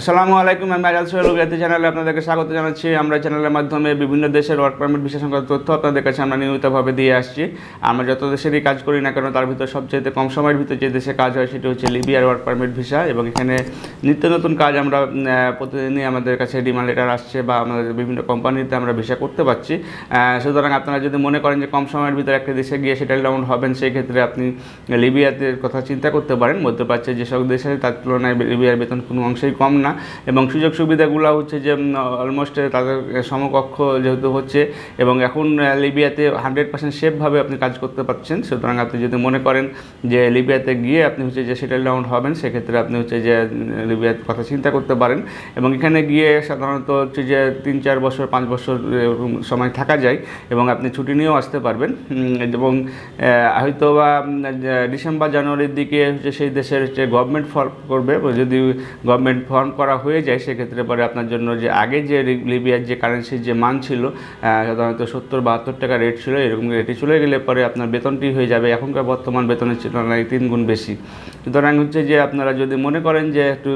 আসসালামু আলাইকুম আমি আজাদ সোহেল চ্যানেলে আপনাদেরকে স্বাগত জানাচ্ছি আমরা চ্যানেলের মাধ্যমে বিভিন্ন দেশের ওয়ার্ক পারমিট বিষয় সংক্রান্ত তথ্য আপনাদের কাছে আমরা নিয়মিতভাবে দিয়ে আসছি আমরা যত দেশেরই কাজ করি না কেন তার ভিতর সবচেয়ে কম সময়ের ভিতরে যে দেশে কাজ হয় সেটি হচ্ছে লিবিয়ার ওয়ার্ক পারমিট ভিসা এবং এখানে নিত্য নতুন কাজ আমরা প্রতিদিনই আমাদের কাছে ডিমান্ড লেটার আসছে বা আমাদের বিভিন্ন কোম্পানিতে আমরা ভিসা করতে পারছি সুতরাং আপনারা যদি মনে করেন যে কম সময়ের ভিতরে একটা দেশে গিয়ে সেটা ডাউন হবেন সেই ক্ষেত্রে আপনি লিবিয়াতে কথা চিন্তা করতে পারেন পারছে যেসব দেশে তার তুলনায় লিবিয়ার বেতন কোনো অংশেই কম না না এবং সুযোগ সুবিধাগুলো হচ্ছে যে অলমোস্ট তাদের সমকক্ষ যেহেতু হচ্ছে এবং এখন লিবিয়াতে হান্ড্রেড পার্সেন্ট সেফভাবে আপনি কাজ করতে পারছেন সুতরাং আপনি যদি মনে করেন যে লিবিয়াতে গিয়ে আপনি হচ্ছে যে সেটেল ডাউন হবেন সেক্ষেত্রে আপনি হচ্ছে যে লিবিয়ার কথা চিন্তা করতে পারেন এবং এখানে গিয়ে সাধারণত হচ্ছে যে তিন চার বছর পাঁচ বছর সময় থাকা যায় এবং আপনি ছুটি নিয়েও আসতে পারবেন এবং হয়তো বা ডিসেম্বর জানুয়ারির দিকে হচ্ছে সেই দেশের হচ্ছে গভর্নমেন্ট ফর্ম করবে যদি গভর্নমেন্ট ফর্ম করা হয়ে যায় সেক্ষেত্রে পরে আপনার জন্য যে আগে যে লিবিয়ার যে কারেন্সির যে মান ছিল সাধারণত সত্তর বাহাত্তর টাকা রেট ছিল এরকম রেটে চলে গেলে পরে আপনার বেতনটি হয়ে যাবে এখনকার বর্তমান বেতনের না তিন গুণ বেশি সুতরাং হচ্ছে যে আপনারা যদি মনে করেন যে একটু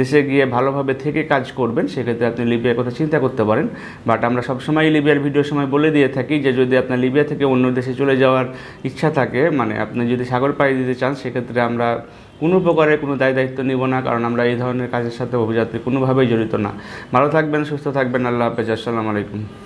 দেশে গিয়ে ভালোভাবে থেকে কাজ করবেন সেক্ষেত্রে আপনি লিবিয়ার কথা চিন্তা করতে পারেন বাট আমরা সবসময় লিবিয়ার ভিডিওর সময় বলে দিয়ে থাকি যে যদি আপনার লিবিয়া থেকে অন্য দেশে চলে যাওয়ার ইচ্ছা থাকে মানে আপনি যদি সাগর পাড়ি দিতে চান সেক্ষেত্রে আমরা কোনো প্রকারের কোনো দায় দায়িত্ব নিব না কারণ আমরা এই ধরনের কাজের সাথে অভিযাত্রী কোনোভাবেই জড়িত না ভালো থাকবেন সুস্থ থাকবেন আল্লাহ হাফেজ আসসালামু আলাইকুম